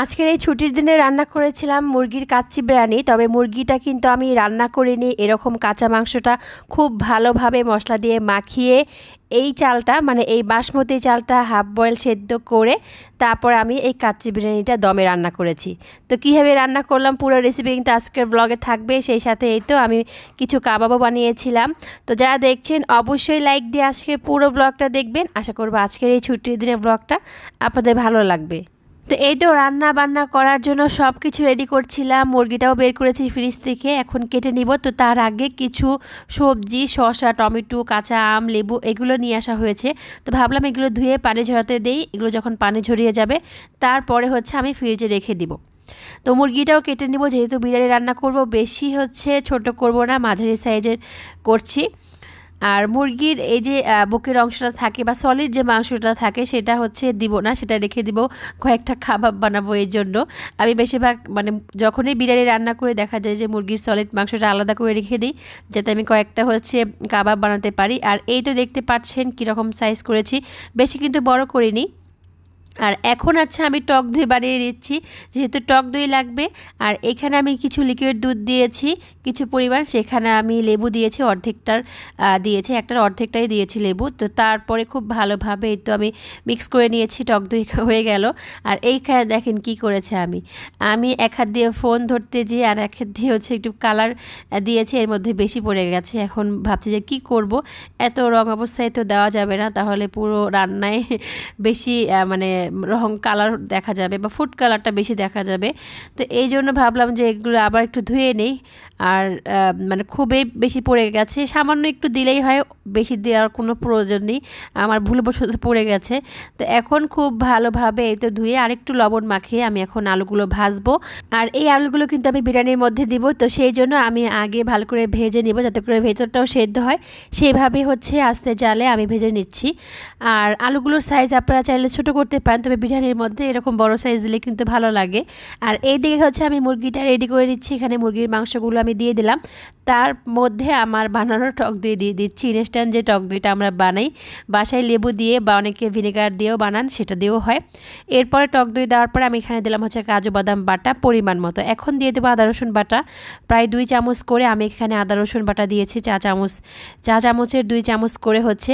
আজকের এই ছুটির দিনে রান্না করেছিলাম মুরগির কাচ্চি বিরিয়ানি তবে মুরগিটা কিন্তু আমি রান্না করিনি এরকম কাঁচা মাংসটা খুব ভালোভাবে মশলা দিয়ে মাখিয়ে এই চালটা মানে এই বাসমতি চালটা হাফ বয়েল সেদ্ধ করে তারপর আমি এই কাচ্চি বিরিয়ানিটা দমে রান্না করেছি তো কীভাবে রান্না করলাম পুরো রেসিপি কিন্তু আজকের ব্লগে থাকবে সেই সাথে এই তো আমি কিছু কাবাবও বানিয়েছিলাম তো যারা দেখছেন অবশ্যই লাইক দিয়ে আজকে পুরো ব্লগটা দেখবেন আশা করবো আজকের এই ছুটির দিনের ব্লগটা আপনাদের ভালো লাগবে তো এই তো রান্না বান্না করার জন্য সব কিছু রেডি করছিলাম মুরগিটাও বের করেছি ফ্রিজ থেকে এখন কেটে নিব তো তার আগে কিছু সবজি শসা টমেটো কাঁচা আম লেবু এগুলো নিয়ে আসা হয়েছে তো ভাবলাম এগুলো ধুয়ে পানি ঝরাতে দেই এগুলো যখন পানি ঝরিয়ে যাবে তারপরে হচ্ছে আমি ফ্রিজে রেখে দিব তো মুরগিটাও কেটে নিব যেহেতু বিরিয়ানি রান্না করব বেশি হচ্ছে ছোট করব না মাঝারি সাইজের করছি আর মুরগির এই যে বুকের অংশটা থাকে বা সলিড যে মাংসটা থাকে সেটা হচ্ছে দিব না সেটা রেখে দিব কয়েকটা খাবার বানাবো এর জন্য আমি বেশিরভাগ মানে যখনই বিরিয়ানি রান্না করে দেখা যায় যে মুরগির সলিড মাংসটা আলাদা করে রেখে দিই যাতে আমি কয়েকটা হচ্ছে কাবাব বানাতে পারি আর এই তো দেখতে পাচ্ছেন কীরকম সাইজ করেছি বেশি কিন্তু বড় করিনি আর এখন আচ্ছা আমি টক দই বানিয়ে নিচ্ছি যেহেতু টক দই লাগবে আর এখানে আমি কিছু লিকুইড দুধ দিয়েছি কিছু পরিমাণ সেখানে আমি লেবু দিয়েছি অর্ধেকটার দিয়েছি একটার অর্ধেকটাই দিয়েছি লেবু তো তারপরে খুব ভালোভাবে তো আমি মিক্স করে নিয়েছি টক দই হয়ে গেল আর এইখানে দেখেন কি করেছে আমি আমি এক হাত দিয়ে ফোন ধরতে যেয়ে আর এক হাত দিয়ে হচ্ছে একটু কালার দিয়েছি এর মধ্যে বেশি পড়ে গেছে এখন ভাবছি যে কি করব এত রং অবস্থায় তো দেওয়া যাবে না তাহলে পুরো রান্নায় বেশি মানে রং কালার দেখা যাবে বা ফুড কালারটা বেশি দেখা যাবে তো এই জন্য ভাবলাম যে এগুলো আবার একটু ধুয়ে নেই আর আর মানে খুবই বেশি পড়ে গেছে সামান্য একটু দিলেই হয় বেশি দেওয়ার কোনো প্রয়োজন নেই আমার বসত পড়ে গেছে তো এখন খুব ভালোভাবে এই তো ধুয়ে আরেকটু লবণ মাখিয়ে আমি এখন আলুগুলো ভাজবো আর এই আলুগুলো কিন্তু আমি বিরিয়ানির মধ্যে দিব তো সেই জন্য আমি আগে ভালো করে ভেজে নিব যাতে করে ভেতরটাও সেদ্ধ হয় সেইভাবে হচ্ছে আস্তে জালে আমি ভেজে নিচ্ছি আর আলুগুলোর সাইজ আপনারা চাইলে ছোট করতে পারেন তবে বিরিয়ানির মধ্যে এরকম বড় সাইজ দিলে কিন্তু ভালো লাগে আর এই দিকে হচ্ছে আমি মুরগিটা রেডি করে নিচ্ছি এখানে মুরগির মাংসগুলো আমি দিয়ে দিয়ে দিলাম তার মধ্যে আমার বানানো টক দই দিয়ে দিচ্ছি ইনস্ট্যান্ট যে টক দইটা আমরা বানাই বাসায় লেবু দিয়ে বা অনেকে ভিনেগার দিয়েও বানান সেটা দিয়েও হয় এরপরে টক দই দেওয়ার পরে আমি এখানে দিলাম হচ্ছে কাজু বাদাম বাটা পরিমাণ মতো এখন দিয়ে দেবো আদা রসুন বাটা প্রায় দুই চামচ করে আমি এখানে আদা রসুন বাটা দিয়েছি চা চামচ চা চামচের দুই চামচ করে হচ্ছে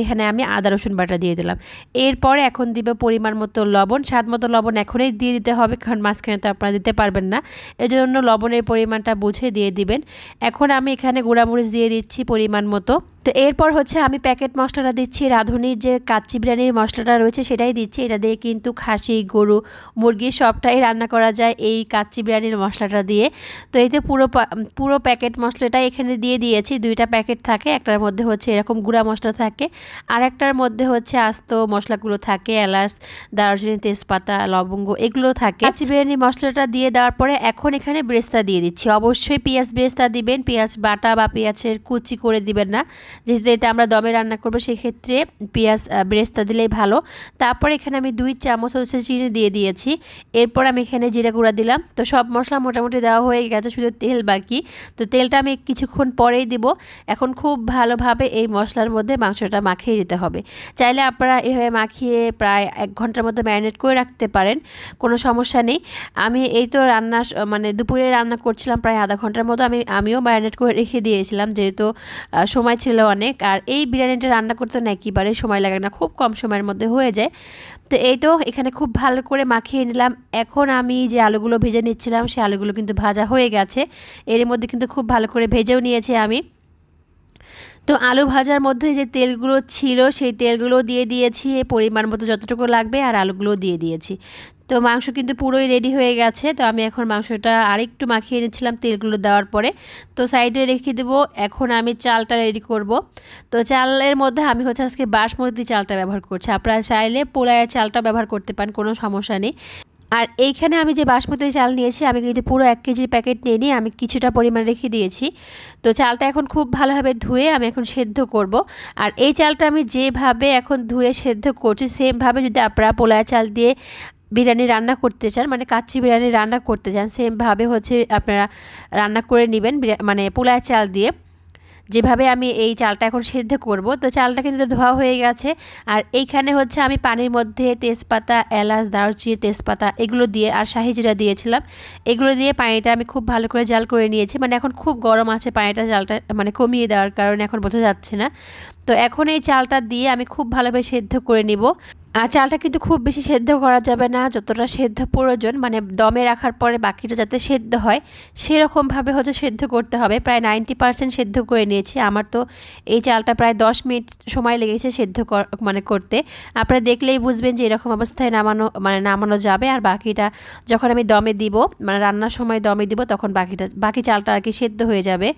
এখানে আমি আদা রসুন বাটা দিয়ে দিলাম এরপর এখন দিবে পরিমাণ মতো লবণ স্বাদ মতো লবণ এখনই দিয়ে দিতে হবে কারণ মাঝখানে তো আপনারা দিতে পারবেন না এজন্য লবণের পরিমাণটা বুঝে দিয়ে দিবেন এখন আমি এখানে গুঁড়ামরিচ দিয়ে দিচ্ছি পরিমাণ মতো তো এরপর হচ্ছে আমি প্যাকেট মশলাটা দিচ্ছি রাঁধুনির যে কাচ্চি বিরিয়ানির মশলাটা রয়েছে সেটাই দিচ্ছি এটা দিয়ে কিন্তু খাসি গরু মুরগি সবটাই রান্না করা যায় এই কাচ্চি বিরিয়ানির মশলাটা দিয়ে তো এতে পুরো পুরো প্যাকেট মশলাটা এখানে দিয়ে দিয়েছি দুইটা প্যাকেট থাকে একটার মধ্যে হচ্ছে এরকম গুঁড়া মশলা থাকে আর একটার মধ্যে হচ্ছে আস্ত মশলাগুলো থাকে এলাচ দারচিনি তেজপাতা লবঙ্গ এগুলো থাকে কাচ্চি বিরিয়ানির মশলাটা দিয়ে দেওয়ার পরে এখন এখানে ব্রেস্তা দিয়ে দিচ্ছি অবশ্যই পেঁয়াজ ব্রেস্তা দিবেন পেঁয়াজ বাটা বা পেঁয়াজের কুচি করে দিবেন না যেহেতু এটা আমরা দমে রান্না করবো সেক্ষেত্রে পেঁয়াজ বেরেস্তা দিলেই ভালো তারপর এখানে আমি দুই চামচ হচ্ছে চিনি দিয়ে দিয়েছি এরপর আমি এখানে জিরা গুঁড়া দিলাম তো সব মশলা মোটামুটি দেওয়া হয়ে গেছে শুধু তেল বাকি তো তেলটা আমি কিছুক্ষণ পরেই দিব এখন খুব ভালোভাবে এই মশলার মধ্যে মাংসটা মাখিয়ে দিতে হবে চাইলে আপনারা এভাবে মাখিয়ে প্রায় এক ঘন্টার মধ্যে ম্যারিনেট করে রাখতে পারেন কোনো সমস্যা নেই আমি এই তো রান্না মানে দুপুরে রান্না করছিলাম প্রায় আধা ঘন্টার মতো আমি আমিও ম্যারিনেট করে রেখে দিয়েছিলাম যেহেতু সময় ছিল অনেক আর এই বিরিয়ানিটা রান্না করতে না একেবারে সময় লাগে না খুব কম সময়ের মধ্যে হয়ে যায় তো এই তো এখানে খুব ভালো করে মাখিয়ে নিলাম এখন আমি যে আলুগুলো ভেজে নিচ্ছিলাম সেই আলুগুলো কিন্তু ভাজা হয়ে গেছে এর মধ্যে কিন্তু খুব ভালো করে ভেজেও নিয়েছি আমি তো আলু ভাজার মধ্যে যে তেলগুলো ছিল সেই তেলগুলো দিয়ে দিয়েছি পরিমাণ মতো যতটুকু লাগবে আর আলুগুলো দিয়ে দিয়েছি তো মাংস কিন্তু পুরোই রেডি হয়ে গেছে তো আমি এখন মাংসটা আরেকটু মাখিয়ে নিয়েছিলাম তেলগুলো দেওয়ার পরে তো সাইডে রেখে দেব এখন আমি চালটা রেডি করব তো চালের মধ্যে আমি হচ্ছে আজকে বাসমতি চালটা ব্যবহার করছি আপনারা চাইলে পোলায়ের চালটা ব্যবহার করতে পারেন কোনো সমস্যা নেই আর এইখানে আমি যে বাসমতি চাল নিয়েছি আমি কিন্তু পুরো এক কেজির প্যাকেট নিয়ে নিয়ে আমি কিছুটা পরিমাণ রেখে দিয়েছি তো চালটা এখন খুব ভালোভাবে ধুয়ে আমি এখন সেদ্ধ করব আর এই চালটা আমি যেভাবে এখন ধুয়ে সেদ্ধ করছি সেমভাবে যদি আপনারা পোলায় চাল দিয়ে বিরিয়ানি রান্না করতে চান মানে কাচ্চি বিরিয়ানি রান্না করতে চান সেমভাবে হচ্ছে আপনারা রান্না করে নেবেন মানে পোলায় চাল দিয়ে যেভাবে আমি এই চালটা এখন সেদ্ধ করব তো চালটা কিন্তু ধোয়া হয়ে গেছে আর এইখানে হচ্ছে আমি পানির মধ্যে তেজপাতা এলাচ দারচিনি তেজপাতা এগুলো দিয়ে আর শাহিজিরা দিয়েছিলাম এগুলো দিয়ে পানিটা আমি খুব ভালো করে জাল করে নিয়েছি মানে এখন খুব গরম আছে পানিটা জালটা মানে কমিয়ে দেওয়ার কারণে এখন বোঝা যাচ্ছে না তো এখন এই চালটা দিয়ে আমি খুব ভালোভাবে সেদ্ধ করে নিব আর চালটা কিন্তু খুব বেশি সেদ্ধ করা যাবে না যতটা সেদ্ধ প্রয়োজন মানে দমে রাখার পরে বাকিটা যাতে সেদ্ধ হয় সেরকমভাবে হচ্ছে সেদ্ধ করতে হবে প্রায় নাইনটি পারসেন্ট সেদ্ধ করে নিয়েছি আমার তো এই চালটা প্রায় দশ মিনিট সময় লেগেছে সেদ্ধ মানে করতে আপনারা দেখলেই বুঝবেন যে এরকম অবস্থায় নামানো মানে নামানো যাবে আর বাকিটা যখন আমি দমে দিব মানে রান্নার সময় দমে দিব তখন বাকিটা বাকি চালটা আর কি সেদ্ধ হয়ে যাবে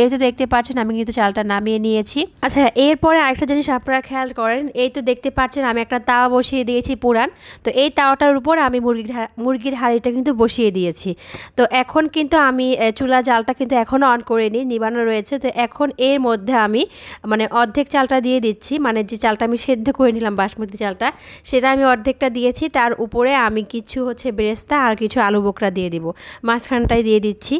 এই তো দেখতে পাচ্ছেন আমি কিন্তু চালটা নামিয়ে নিয়েছি আচ্ছা এরপরে আরেকটা জিনিস আপনারা খেয়াল করেন এই তো দেখতে পাচ্ছেন আমি একটা তাও তাওয়া বসিয়ে দিয়েছি পুরান তো এই তাওয়াটার উপর আমি মুরগির মুরগির হাঁড়িটা কিন্তু বসিয়ে দিয়েছি তো এখন কিন্তু আমি চুলা জালটা কিন্তু এখনও অন করিনি নিবানো রয়েছে তো এখন এর মধ্যে আমি মানে অর্ধেক চালটা দিয়ে দিচ্ছি মানে যে চালটা আমি সেদ্ধ করে নিলাম বাসমতি চালটা সেটা আমি অর্ধেকটা দিয়েছি তার উপরে আমি কিছু হচ্ছে বেরেস্তা আর কিছু আলু বোকরা দিয়ে দিব মাঝখানটায় দিয়ে দিচ্ছি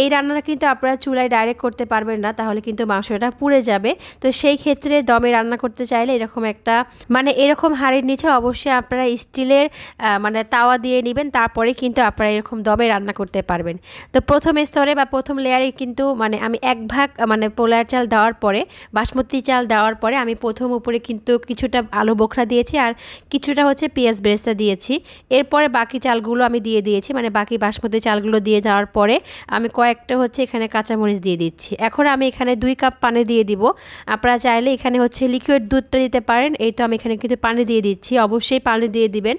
এই রান্নাটা কিন্তু আপনারা চুলায় ডাইরেক্ট করতে পারবেন না তাহলে কিন্তু মাংসটা পুড়ে যাবে তো সেই ক্ষেত্রে দমে রান্না করতে চাইলে এরকম একটা মানে এরকম হাড়ির নিচে অবশ্যই আপনারা স্টিলের মানে তাওয়া দিয়ে নেবেন তারপরে কিন্তু আপনারা এরকম দমে রান্না করতে পারবেন তো প্রথম স্তরে বা প্রথম লেয়ারে কিন্তু মানে আমি এক ভাগ মানে পোলার চাল দেওয়ার পরে বাসমতি চাল দেওয়ার পরে আমি প্রথম উপরে কিন্তু কিছুটা আলু বোখরা দিয়েছি আর কিছুটা হচ্ছে পেঁয়াজ বেরেস্তা দিয়েছি এরপরে বাকি চালগুলো আমি দিয়ে দিয়েছি মানে বাকি বাসমতি চালগুলো দিয়ে দেওয়ার পরে আমি কয়েকটা হচ্ছে এখানে কাঁচামরিচ দিয়ে দিচ্ছি এখন আমি এখানে দুই কাপ পানি দিয়ে দিব আপনারা চাইলে এখানে হচ্ছে লিকুইড দুধটা দিতে পারেন এই তো আমি এখানে কিন্তু পানি দিয়ে দিচ্ছি অবশ্যই পানি দিয়ে দিবেন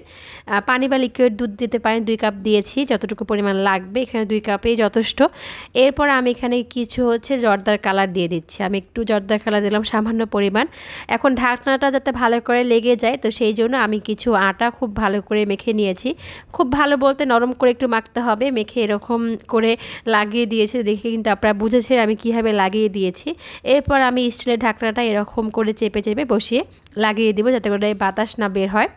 পানি বা লিকুইড দুধ দিতে পারেন দুই কাপ দিয়েছি যতটুকু পরিমাণ লাগবে এখানে দুই কাপেই যথেষ্ট এরপর আমি এখানে কিছু হচ্ছে জর্দার কালার দিয়ে দিচ্ছি আমি একটু জর্দার কালার দিলাম সামান্য পরিমাণ এখন ঢাকনাটা যাতে ভালো করে লেগে যায় তো সেই জন্য আমি কিছু আটা খুব ভালো করে মেখে নিয়েছি খুব ভালো বলতে নরম করে একটু মাখতে হবে মেখে এরকম করে লাগিয়ে লাগিয়ে দিয়েছে দেখে কিন্তু আপনারা বুঝেছেন আমি কিভাবে লাগিয়ে দিয়েছি এরপর আমি স্টিলের ঢাকনাটা এরকম করে চেপে চেপে বসিয়ে লাগিয়ে দিব যাতে করে বাতাস না বের হয়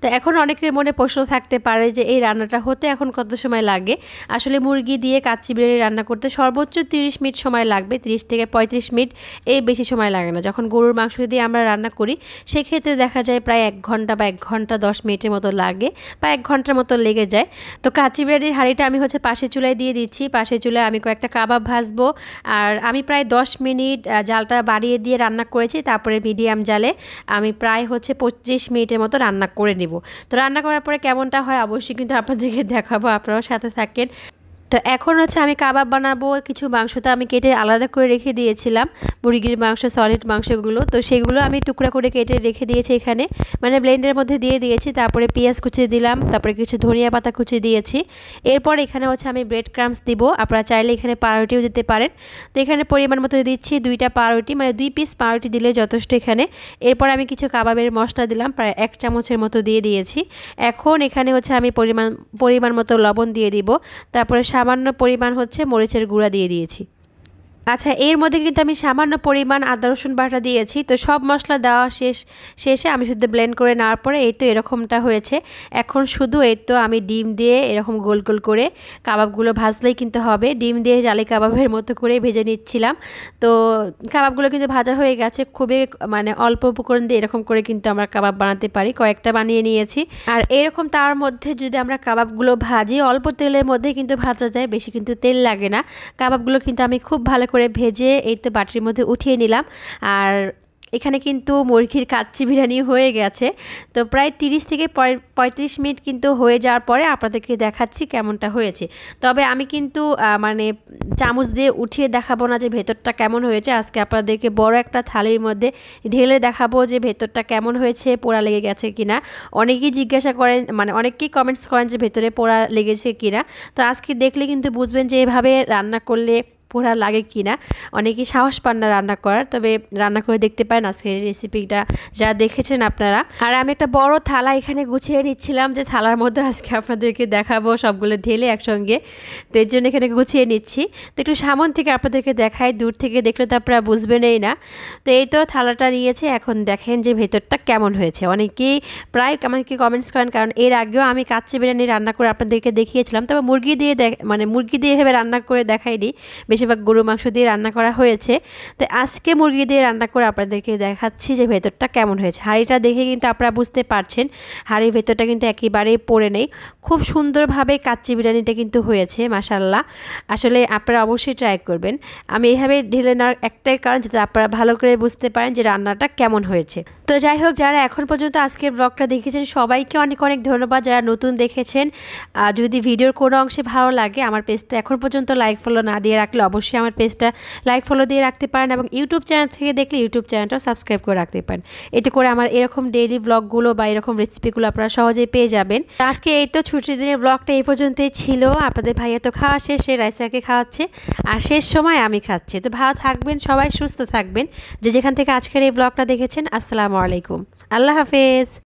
তো এখন অনেকের মনে প্রশ্ন থাকতে পারে যে এই রান্নাটা হতে এখন কত সময় লাগে আসলে মুরগি দিয়ে কাচ্চি বিরিয়ানি রান্না করতে সর্বোচ্চ 30 মিনিট সময় লাগবে 30 থেকে 35 মিনিট এই বেশি সময় লাগে না যখন গরুর মাংস দিয়ে আমরা রান্না করি সেক্ষেত্রে দেখা যায় প্রায় এক ঘন্টা বা এক ঘন্টা দশ মিনিটের মতো লাগে বা এক ঘন্টার মতো লেগে যায় তো কাচ্চি বিরিয়ানির হাঁড়িটা আমি হচ্ছে পাশে চুলায় দিয়ে দিচ্ছি পাশে চুলায় আমি কয়েকটা কাবাব ভাজবো আর আমি প্রায় 10 মিনিট জালটা বাড়িয়ে দিয়ে রান্না করেছি তারপরে মিডিয়াম জালে আমি প্রায় হচ্ছে পঁচিশ মিনিটের মতো রান্না করি করে নেব তো রান্না করার পরে কেমনটা হয় অবশ্যই কিন্তু আপনাদেরকে দেখাবো আপনারাও সাথে থাকেন তো এখন হচ্ছে আমি কাবাব বানাবো কিছু মাংস তো আমি কেটে আলাদা করে রেখে দিয়েছিলাম মুরগির মাংস সলিড মাংসগুলো তো সেগুলো আমি টুকরা করে কেটে রেখে দিয়েছি এখানে মানে ব্লেন্ডের মধ্যে দিয়ে দিয়েছি তারপরে পেঁয়াজ কুচিয়ে দিলাম তারপরে কিছু ধনিয়া পাতা কুচিয়ে দিয়েছি এরপর এখানে হচ্ছে আমি ব্রেড ক্রামস দিব আপনারা চাইলে এখানে পাউরুটিও দিতে পারেন তো এখানে পরিমাণ মতো দিচ্ছি দুইটা পাউরুটি মানে দুই পিস পাউরুটি দিলে যথেষ্ট এখানে এরপর আমি কিছু কাবাবের মশলা দিলাম প্রায় এক চামচের মতো দিয়ে দিয়েছি এখন এখানে হচ্ছে আমি পরিমাণ পরিমাণ মতো লবণ দিয়ে দিব তারপরে সামান্য পরিমাণ হচ্ছে মরিচের গুঁড়া দিয়ে দিয়েছি আচ্ছা এর মধ্যে কিন্তু আমি সামান্য পরিমাণ আদা রসুন বাটা দিয়েছি তো সব মশলা দেওয়া শেষ শেষে আমি শুধু ব্লেন্ড করে নেওয়ার পরে এই তো এরকমটা হয়েছে এখন শুধু এই তো আমি ডিম দিয়ে এরকম গোল গোল করে কাবাবগুলো ভাজলেই কিন্তু হবে ডিম দিয়ে জালি কাবাবের মতো করে ভেজে নিচ্ছিলাম তো কাবাবগুলো কিন্তু ভাজা হয়ে গেছে খুবই মানে অল্প উপকরণ দিয়ে এরকম করে কিন্তু আমরা কাবাব বানাতে পারি কয়েকটা বানিয়ে নিয়েছি আর এরকম তার মধ্যে যদি আমরা কাবাবগুলো ভাজি অল্প তেলের মধ্যে কিন্তু ভাজা যায় বেশি কিন্তু তেল লাগে না কাবাবগুলো কিন্তু আমি খুব ভালো করে ভেজে এই তো বাটির মধ্যে উঠিয়ে নিলাম আর এখানে কিন্তু মুরগির কাচ্চি বিরিয়ানি হয়ে গেছে তো প্রায় তিরিশ থেকে পঁয়ত্রিশ মিনিট কিন্তু হয়ে যাওয়ার পরে আপনাদেরকে দেখাচ্ছি কেমনটা হয়েছে তবে আমি কিন্তু মানে চামচ দিয়ে উঠিয়ে দেখাবো না যে ভেতরটা কেমন হয়েছে আজকে আপনাদেরকে বড় একটা থালির মধ্যে ঢেলে দেখাবো যে ভেতরটা কেমন হয়েছে পোড়া লেগে গেছে কিনা অনেকেই জিজ্ঞাসা করেন মানে অনেকেই কমেন্টস করেন যে ভেতরে পোড়া লেগেছে কিনা তো আজকে দেখলে কিন্তু বুঝবেন যে এভাবে রান্না করলে পোড়া লাগে কি না অনেকেই সাহস পান না রান্না করার তবে রান্না করে দেখতে পায় না আজকের রেসিপিটা যারা দেখেছেন আপনারা আর আমি একটা বড় থালা এখানে গুছিয়ে নিচ্ছিলাম যে থালার মধ্যে আজকে আপনাদেরকে দেখাবো সবগুলো ঢেলে একসঙ্গে তো এর জন্য এখানে গুছিয়ে নিচ্ছি তো একটু সামন থেকে আপনাদেরকে দেখাই দূর থেকে দেখলে তো আপনারা বুঝবেনই না তো এই তো থালাটা নিয়েছে এখন দেখেন যে ভেতরটা কেমন হয়েছে অনেকেই প্রায় আমাকে কমেন্টস করেন কারণ এর আগেও আমি কাচ্চি বিরিয়ানি রান্না করে আপনাদেরকে দেখিয়েছিলাম তবে মুরগি দিয়ে মানে মুরগি দিয়ে এভাবে রান্না করে দেখাইনি বেশি বেশিরভাগ গরু মাংস দিয়ে রান্না করা হয়েছে তো আজকে মুরগি দিয়ে রান্না করে আপনাদেরকে দেখাচ্ছি যে ভেতরটা কেমন হয়েছে হাঁড়িটা দেখে কিন্তু আপনারা বুঝতে পারছেন হাঁড়ির ভেতরটা কিন্তু একেবারেই পড়ে নেই খুব সুন্দরভাবে কাচ্চি বিরিয়ানিটা কিন্তু হয়েছে মাসাল্লাহ আসলে আপনারা অবশ্যই ট্রাই করবেন আমি এইভাবে ঢেলে নেওয়ার একটাই কারণ যাতে আপনারা ভালো করে বুঝতে পারেন যে রান্নাটা কেমন হয়েছে তো যাই হোক যারা এখন পর্যন্ত আজকের ব্লগটা দেখেছেন সবাইকে অনেক অনেক ধন্যবাদ যারা নতুন দেখেছেন যদি ভিডিওর কোনো অংশে ভালো লাগে আমার পেজটা এখন পর্যন্ত লাইক ফলো না দিয়ে রাখলে অবশ্যই আমার পেজটা লাইক ফলো দিয়ে রাখতে পারেন এবং ইউটিউব চ্যানেল থেকে দেখলে ইউটিউব চ্যানেলটাও সাবস্ক্রাইব করে রাখতে পারেন এতে করে আমার এরকম ডেইলি ব্লগগুলো বা এরকম রেসিপিগুলো আপনারা সহজেই পেয়ে যাবেন আজকে এই তো ছুটির দিনের ব্লগটা এই পর্যন্তই ছিল আপনাদের ভাইয়া তো খাওয়া শেষে রাইসাকে খাওয়াচ্ছে আর শেষ সময় আমি খাচ্ছি তো ভালো থাকবেন সবাই সুস্থ থাকবেন যে যেখান থেকে আজকের এই ব্লগটা দেখেছেন আসসালামু আলাইকুম আল্লাহ হাফেজ